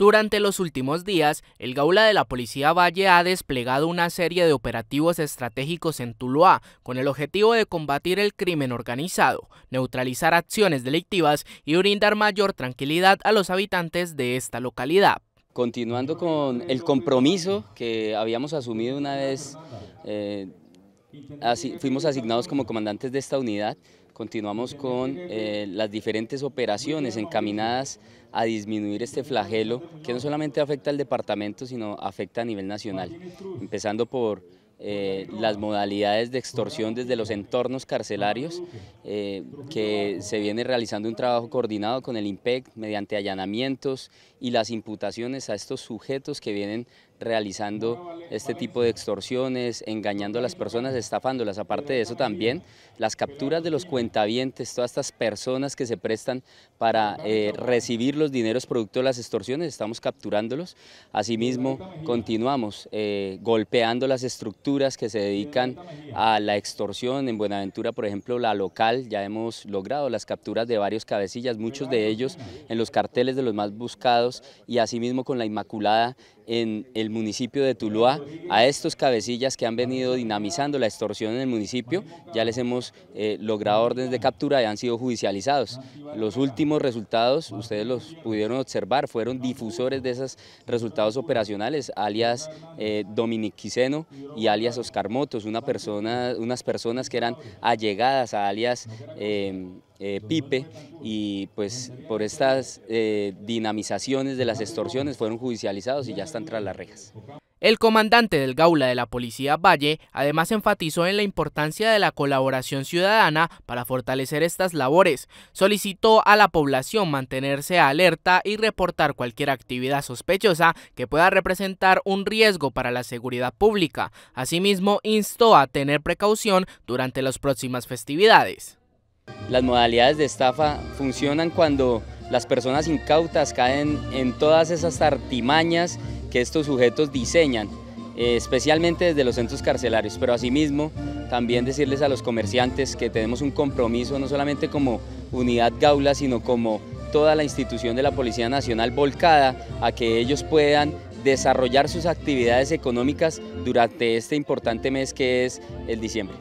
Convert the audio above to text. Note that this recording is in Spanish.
Durante los últimos días, el Gaula de la Policía Valle ha desplegado una serie de operativos estratégicos en Tuluá con el objetivo de combatir el crimen organizado, neutralizar acciones delictivas y brindar mayor tranquilidad a los habitantes de esta localidad. Continuando con el compromiso que habíamos asumido una vez, eh, así, fuimos asignados como comandantes de esta unidad, Continuamos con eh, las diferentes operaciones encaminadas a disminuir este flagelo que no solamente afecta al departamento, sino afecta a nivel nacional, empezando por eh, las modalidades de extorsión desde los entornos carcelarios, eh, que se viene realizando un trabajo coordinado con el IMPEC mediante allanamientos y las imputaciones a estos sujetos que vienen realizando este tipo de extorsiones, engañando a las personas, estafándolas. Aparte de eso también, las capturas de los cuentavientes, todas estas personas que se prestan para eh, recibir los dineros producto de las extorsiones, estamos capturándolos. Asimismo, continuamos eh, golpeando las estructuras que se dedican a la extorsión. En Buenaventura, por ejemplo, la local, ya hemos logrado las capturas de varios cabecillas, muchos de ellos en los carteles de los más buscados y asimismo con la Inmaculada en el municipio de Tuluá. A estos cabecillas que han venido dinamizando la extorsión en el municipio, ya les hemos eh, logrado órdenes de captura y han sido judicializados. Los últimos resultados, ustedes los pudieron observar, fueron difusores de esos resultados operacionales, alias eh, Dominic y alias Oscar Motos, una persona, unas personas que eran allegadas a alias... Eh, eh, Pipe y pues por estas eh, dinamizaciones de las extorsiones fueron judicializados y ya están tras las rejas. El comandante del Gaula de la Policía Valle además enfatizó en la importancia de la colaboración ciudadana para fortalecer estas labores. Solicitó a la población mantenerse alerta y reportar cualquier actividad sospechosa que pueda representar un riesgo para la seguridad pública. Asimismo, instó a tener precaución durante las próximas festividades. Las modalidades de estafa funcionan cuando las personas incautas caen en todas esas artimañas que estos sujetos diseñan, eh, especialmente desde los centros carcelarios, pero asimismo también decirles a los comerciantes que tenemos un compromiso no solamente como unidad Gaula, sino como toda la institución de la Policía Nacional volcada a que ellos puedan desarrollar sus actividades económicas durante este importante mes que es el diciembre.